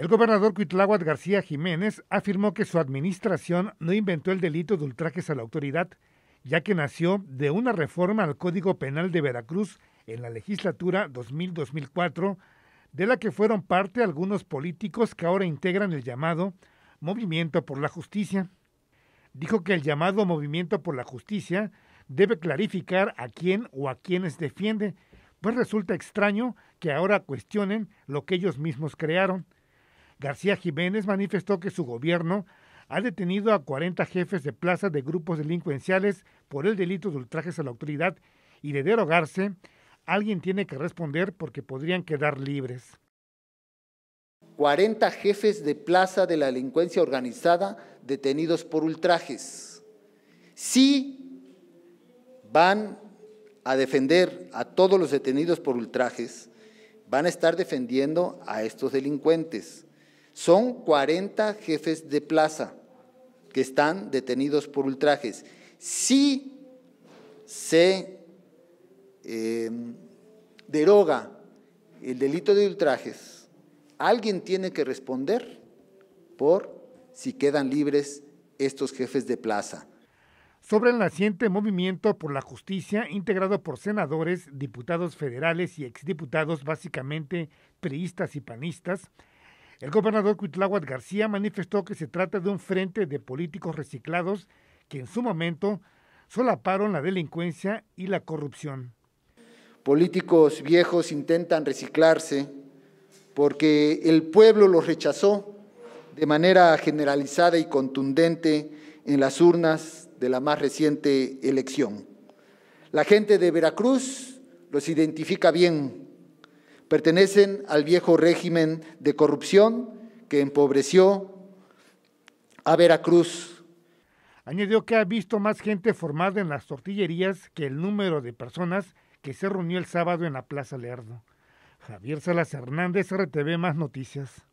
El gobernador Cuitláhuac García Jiménez afirmó que su administración no inventó el delito de ultrajes a la autoridad, ya que nació de una reforma al Código Penal de Veracruz en la legislatura 2000-2004, de la que fueron parte algunos políticos que ahora integran el llamado Movimiento por la Justicia. Dijo que el llamado Movimiento por la Justicia debe clarificar a quién o a quiénes defiende, pues resulta extraño que ahora cuestionen lo que ellos mismos crearon García Jiménez manifestó que su gobierno ha detenido a 40 jefes de plaza de grupos delincuenciales por el delito de ultrajes a la autoridad y de derogarse, alguien tiene que responder porque podrían quedar libres. 40 jefes de plaza de la delincuencia organizada detenidos por ultrajes. Si van a defender a todos los detenidos por ultrajes, van a estar defendiendo a estos delincuentes. Son 40 jefes de plaza que están detenidos por ultrajes. Si se em, deroga el delito de ultrajes, alguien tiene que responder por si quedan libres estos jefes de plaza. Sobre el naciente movimiento por la justicia, integrado por senadores, diputados federales y exdiputados, básicamente priistas y panistas, el gobernador Cuitláhuac García manifestó que se trata de un frente de políticos reciclados que en su momento solaparon la delincuencia y la corrupción. Políticos viejos intentan reciclarse porque el pueblo los rechazó de manera generalizada y contundente en las urnas de la más reciente elección. La gente de Veracruz los identifica bien Pertenecen al viejo régimen de corrupción que empobreció a Veracruz. Añadió que ha visto más gente formada en las tortillerías que el número de personas que se reunió el sábado en la Plaza Lerdo. Javier Salas Hernández, RTV Más Noticias.